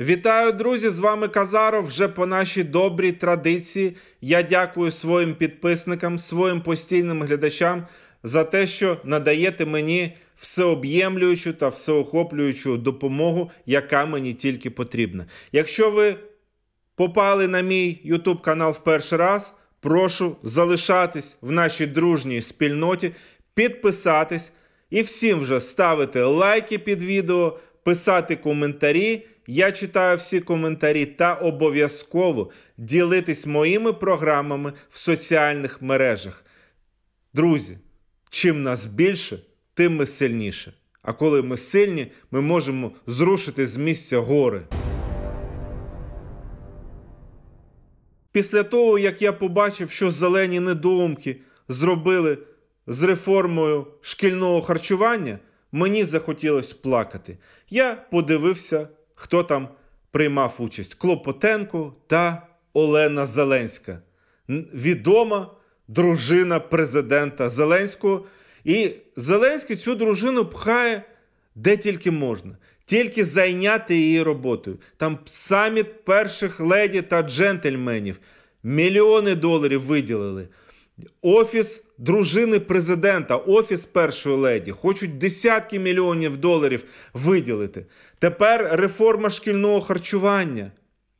Вітаю, друзі! З вами Казаров. Вже по нашій добрій традиції. Я дякую своїм підписникам, своїм постійним глядачам за те, що надаєте мені всеоб'ємлюючу та всеохоплюючу допомогу, яка мені тільки потрібна. Якщо ви попали на мій YouTube канал в перший раз, прошу залишатись в нашій дружній спільноті, підписатись і всім вже ставити лайки під відео, писати коментарі я читаю всі коментарі та обов'язково ділитись моїми програмами в соціальних мережах. Друзі, чим нас більше, тим ми сильніше. А коли ми сильні, ми можемо зрушити з місця гори. Після того, як я побачив, що зелені недоумки зробили з реформою шкільного харчування, мені захотілося плакати. Я подивився хто там приймав участь: Клопотенко та Олена Зеленська, відома дружина президента Зеленського. І Зеленський цю дружину пхає де тільки можна, тільки зайняти її роботою. Там саміт перших леді та джентльменів. Мільйони доларів виділили. Офіс дружини президента, офіс першої леді хочуть десятки мільйонів доларів виділити. Тепер реформа шкільного харчування.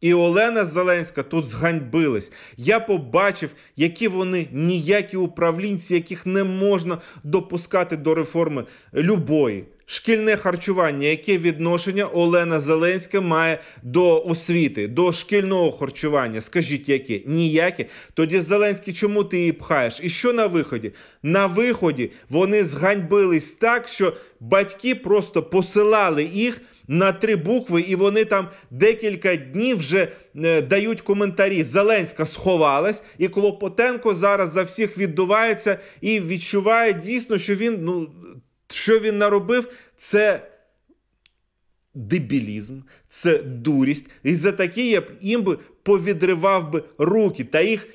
І Олена Зеленська тут зганьбились. Я побачив, які вони ніякі управлінці, яких не можна допускати до реформи любої. Шкільне харчування, яке відношення Олена Зеленська має до освіти, до шкільного харчування? Скажіть, яке? Ніяке. Тоді Зеленський, чому ти її пхаєш? І що на виході? На виході вони зганьбились так, що батьки просто посилали їх на три букви, і вони там декілька днів вже е, дають коментарі. Зеленська сховалась, і Клопотенко зараз за всіх віддувається і відчуває дійсно, що він ну, що він наробив, це. Дебілізм, це дурість. І за такі я б їм би повідривав би руки. Та їх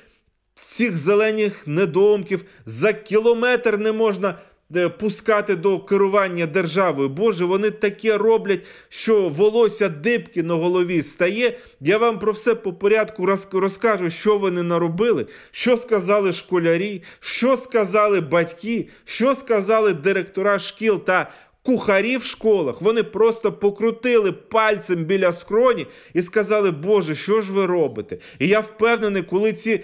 цих зелених недоумків за кілометр не можна Е, пускати до керування державою. Боже, вони таке роблять, що волосся дибки на голові стає. Я вам про все по порядку розкажу, що вони наробили, що сказали школярі, що сказали батьки, що сказали директора шкіл та. Кухарі в школах вони просто покрутили пальцем біля скроні і сказали, Боже, що ж ви робите? І я впевнений, коли ці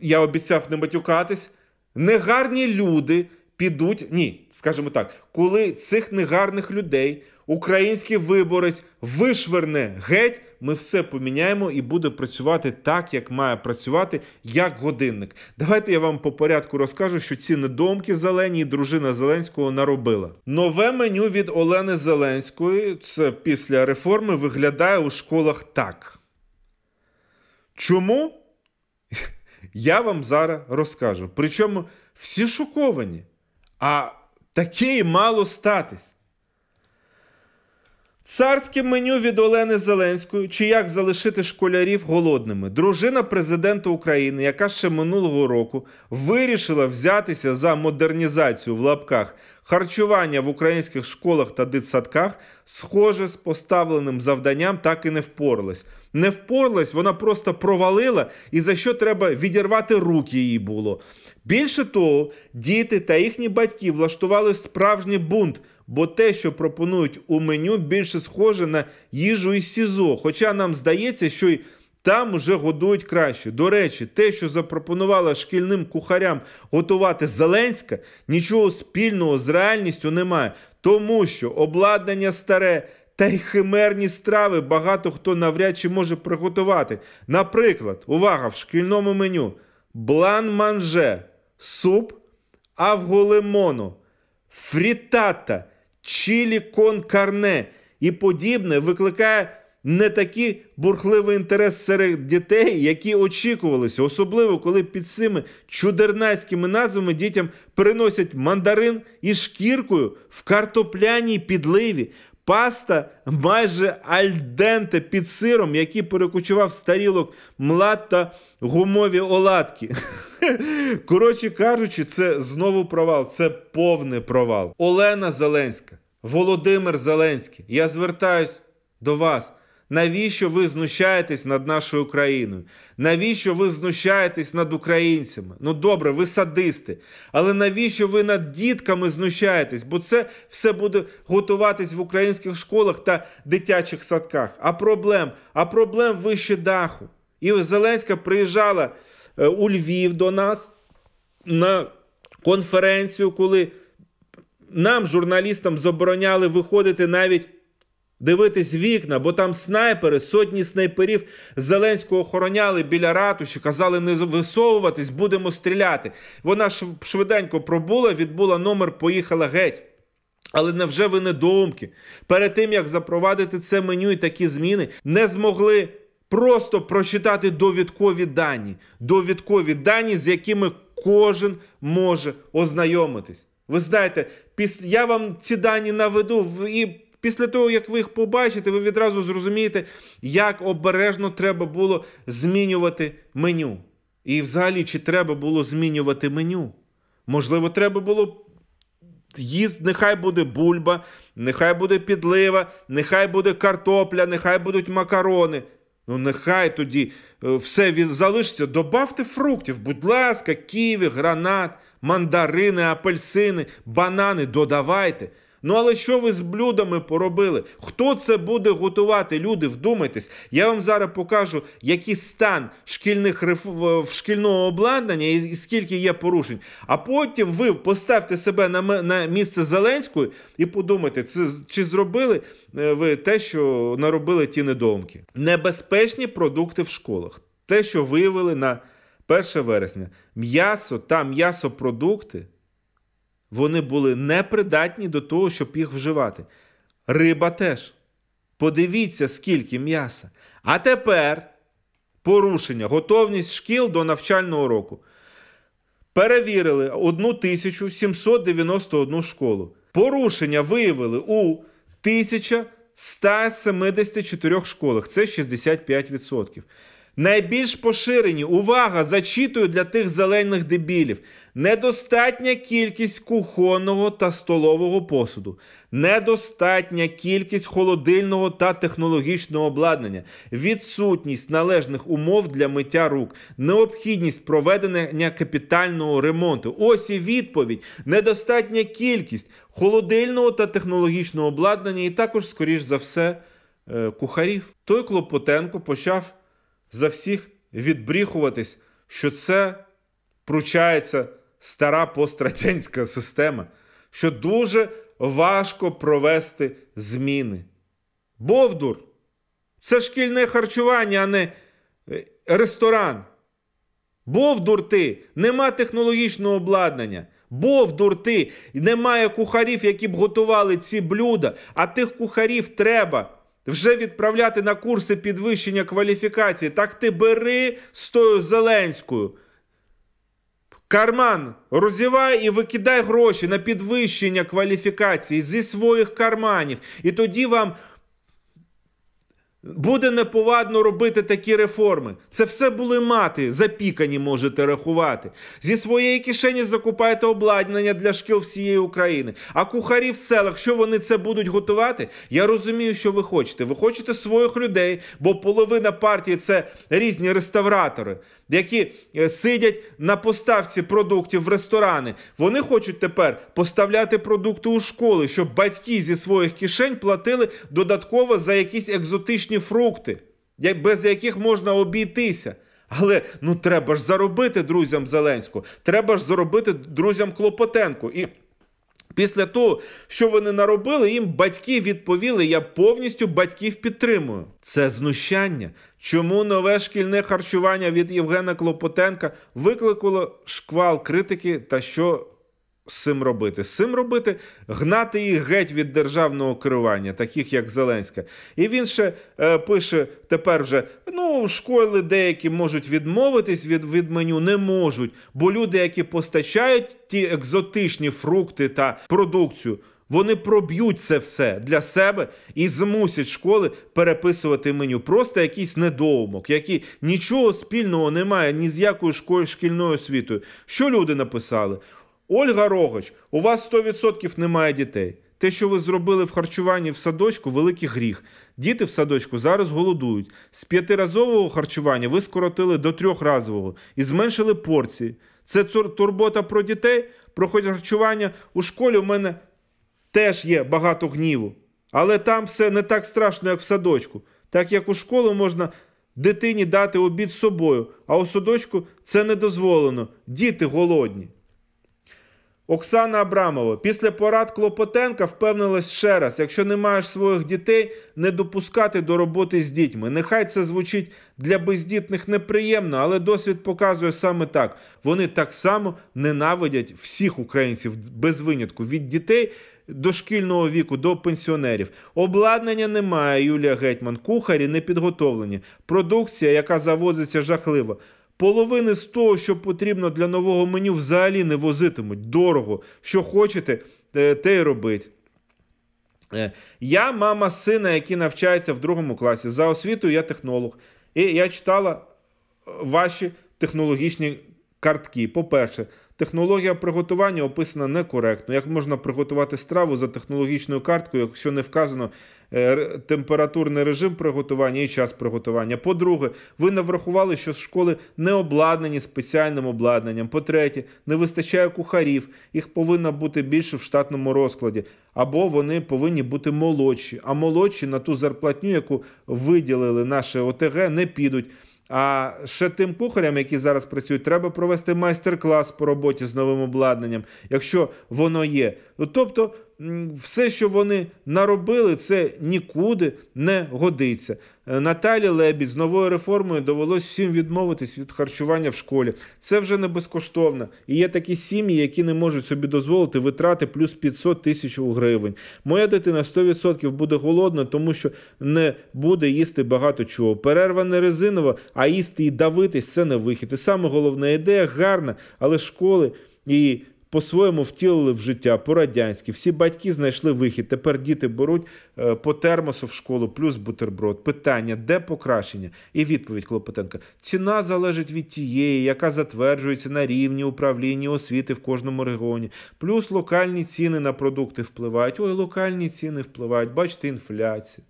я обіцяв не матюкатись, негарні люди підуть. Ні, скажімо так, коли цих негарних людей український виборець вишверне геть, ми все поміняємо і буде працювати так, як має працювати, як годинник. Давайте я вам по порядку розкажу, що ці недомки зелені і дружина Зеленського наробила. Нове меню від Олени Зеленської. Це після реформи виглядає у школах так. Чому? Я вам зараз розкажу. Причому всі шоковані. А таке мало статись. Царське меню від Олени Зеленської чи як залишити школярів голодними. Дружина президента України, яка ще минулого року вирішила взятися за модернізацію в лапках харчування в українських школах та дитсадках, схоже, з поставленим завданням так і не впоралась не впорлась, вона просто провалила, і за що треба відірвати руки її було. Більше того, діти та їхні батьки влаштували справжній бунт, бо те, що пропонують у меню, більше схоже на їжу із СІЗО. Хоча нам здається, що й. Там уже годують краще. До речі, те, що запропонувала шкільним кухарям готувати Зеленська, нічого спільного з реальністю немає, тому що обладнання старе та й химерні страви багато хто навряд чи може приготувати. Наприклад, увага в шкільному меню: блан-манже, суп авголемону, фрітата, чілі кон карне і подібне викликає. Не такий бурхливий інтерес серед дітей, які очікувалися, особливо коли під цими чудернацькими назвами дітям приносять мандарин із шкіркою в картопляній підливі, Паста майже альденте під сиром, який перекочував з тарілок млад та гумові оладки. Коротше кажучи, це знову провал, це повний провал. Олена Зеленська, Володимир Зеленський. Я звертаюсь до вас навіщо ви знущаєтесь над нашою країною? Навіщо ви знущаєтесь над українцями? Ну добре, ви садисти. Але навіщо ви над дітками знущаєтесь? Бо це все буде готуватись в українських школах та дитячих садках. А проблем, а проблем вище даху. І Зеленська приїжджала е, у Львів до нас на конференцію, коли нам, журналістам, забороняли виходити навіть дивитись вікна, бо там снайпери, сотні снайперів Зеленського охороняли біля ратуші, казали не висовуватись, будемо стріляти. Вона швиденько пробула, відбула номер, поїхала геть. Але невже ви недоумки? Перед тим як запровадити це меню і такі зміни не змогли просто прочитати довідкові дані, довідкові дані, з якими кожен може ознайомитись. Ви знаєте, я вам ці дані наведу і Після того, як ви їх побачите, ви відразу зрозумієте, як обережно треба було змінювати меню. І взагалі, чи треба було змінювати меню? Можливо, треба було їсти, нехай буде бульба, нехай буде підлива, нехай буде картопля, нехай будуть макарони. Ну, нехай тоді е, все залишиться. Добавте фруктів, будь ласка, ківі, гранат, мандарини, апельсини, банани додавайте. Ну але що ви з блюдами поробили? Хто це буде готувати? Люди, вдумайтесь. Я вам зараз покажу, який стан шкільних реф... шкільного обладнання і... скільки є порушень. А потім ви поставте себе на м... на місце Зеленської і подумайте, це чи зробили е, ви те, що наробили ті недоумки? Небезпечні продукти в школах. Те, що виявили на 1 вересня, м'ясо та м'ясопродукти вони були непридатні до того, щоб їх вживати. Риба теж. Подивіться, скільки м'яса. А тепер порушення, готовність шкіл до навчального року. Перевірили 1791 школу. Порушення виявили у 1174 школах. Це 65%. Найбільш поширені, увага, зачитую для тих зелених дебілів. Недостатня кількість кухонного та столового посуду, недостатня кількість холодильного та технологічного обладнання, відсутність належних умов для миття рук, необхідність проведення капітального ремонту. Ось і відповідь: недостатня кількість холодильного та технологічного обладнання, і також, скоріш за все, е, кухарів. Той Клопотенко почав за всіх відбріхуватись, що це пручається стара пострадянська система, що дуже важко провести зміни. Бовдур це шкільне харчування, а не е, ресторан. Бовдур ти, нема технологічного обладнання. Бовдур ти, немає кухарів, які б готували ці блюда, а тих кухарів треба. Вже відправляти на курси підвищення кваліфікації. Так ти бери з тою Зеленською. Карман розівай і викидай гроші на підвищення кваліфікації зі своїх карманів. І тоді вам Буде неповадно робити такі реформи. Це все були мати, запікані можете рахувати. Зі своєї кишені закупайте обладнання для шкіл всієї України. А кухарі в селах, що вони це будуть готувати, я розумію, що ви хочете. Ви хочете своїх людей, бо половина партії це різні реставратори які е, сидять на поставці продуктів в ресторани. Вони хочуть тепер поставляти продукти у школи, щоб батьки зі своїх кишень платили додатково за якісь екзотичні фрукти, без яких можна обійтися. Але ну треба ж заробити друзям Зеленського, треба ж заробити друзям Клопотенко. І Після того, що вони наробили, їм батьки відповіли: я повністю батьків підтримую. Це знущання. Чому нове шкільне харчування від Євгена Клопотенка викликало шквал критики та що з цим робити? З цим робити гнати їх геть від державного керування, таких як Зеленське. І він ще е, пише тепер вже: ну, школи деякі можуть відмовитись від, від меню, не можуть. Бо люди, які постачають ті екзотичні фрукти та продукцію, вони проб'ють це все для себе і змусять школи переписувати меню. Просто якийсь недоумок, який нічого спільного не має ні з якою шкільною освітою. Що люди написали? Ольга Рогоч, у вас 100% немає дітей. Те, що ви зробили в харчуванні в садочку, великий гріх. Діти в садочку зараз голодують. З п'ятиразового харчування ви скоротили до трьохразового і зменшили порції. Це турбота про дітей, про харчування у школі у мене теж є багато гніву. Але там все не так страшно, як в садочку. Так як у школу можна дитині дати обід з собою, а у садочку це не дозволено. Діти голодні. Оксана Абрамова після порад Клопотенка впевнилась ще раз: якщо не маєш своїх дітей, не допускати до роботи з дітьми. Нехай це звучить для бездітних неприємно, але досвід показує саме так. Вони так само ненавидять всіх українців без винятку від дітей. До шкільного віку, до пенсіонерів. Обладнання немає, Юлія Гетьман. Кухарі не підготовлені. Продукція, яка завозиться жахливо. Половини з того, що потрібно для нового меню, взагалі не возитимуть. Дорого. Що хочете, те й робить. Е, я мама сина, який навчається в другому класі. За освітою я технолог. І я читала е, ваші технологічні картки. По-перше, Технологія приготування описана некоректно. Як можна приготувати страву за технологічною карткою, якщо не вказано е, температурний режим приготування і час приготування? По-друге, ви не врахували, що школи не обладнані спеціальним обладнанням. По-третє, не вистачає кухарів, їх повинно бути більше в штатному розкладі, або вони повинні бути молодші, а молодші на ту зарплатню, яку виділили наше ОТГ, не підуть. А ще тим кухарям, які зараз працюють, треба провести майстер-клас по роботі з новим обладнанням, якщо воно є. Ну, Тобто все, що вони наробили, це нікуди не годиться. Е, Наталі Лебі з новою реформою довелось всім відмовитись від харчування в школі. Це вже не безкоштовно. І є такі сім'ї, які не можуть собі дозволити витрати плюс 500 тисяч у гривень. Моя дитина 100% буде голодна, тому що не буде їсти багато чого. Перерва не резинова, а їсти і давитись це не вихід. І саме головне ідея гарна, але школи і по-своєму втілили в життя, по-радянськи. Всі батьки знайшли вихід. Тепер діти беруть е, по термосу в школу, плюс бутерброд. Питання, де покращення? І відповідь Клопотенка: ціна залежить від тієї, яка затверджується на рівні управління освіти в кожному регіоні. Плюс локальні ціни на продукти впливають. Ой, локальні ціни впливають. Бачите, інфляція.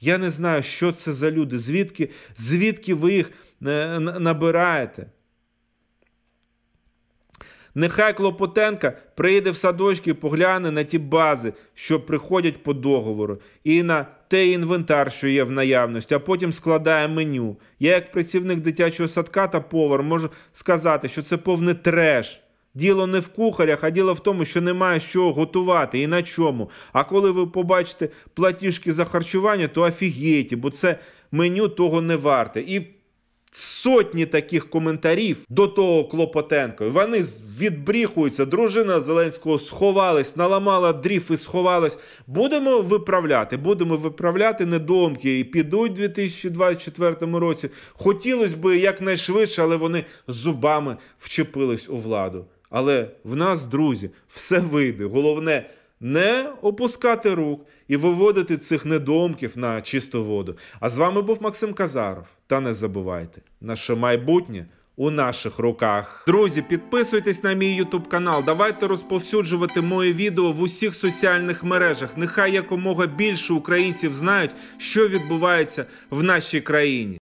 Я не знаю, що це за люди, звідки, звідки ви їх е, набираєте. Нехай Клопотенка прийде в садочки і погляне на ті бази, що приходять по договору, і на той інвентар, що є в наявності, а потім складає меню. Я, як працівник дитячого садка та повар, можу сказати, що це повний треш. Діло не в кухарях, а діло в тому, що немає що готувати і на чому. А коли ви побачите платіжки за харчування, то офігєйте, бо це меню того не варте. І сотні таких коментарів до того Клопотенко. Вони відбріхуються. Дружина Зеленського сховалась, наламала дріф і сховалась. Будемо виправляти. Будемо виправляти недомки і підуть у 2024 році. Хотілося б якнайшвидше, але вони зубами вчепились у владу. Але в нас, друзі, все вийде. Головне не опускати рук і виводити цих недомків на чисту воду. А з вами був Максим Казаров. Та не забувайте, наше майбутнє. У наших руках. Друзі, підписуйтесь на мій YouTube канал. Давайте розповсюджувати моє відео в усіх соціальних мережах. Нехай якомога більше українців знають, що відбувається в нашій країні.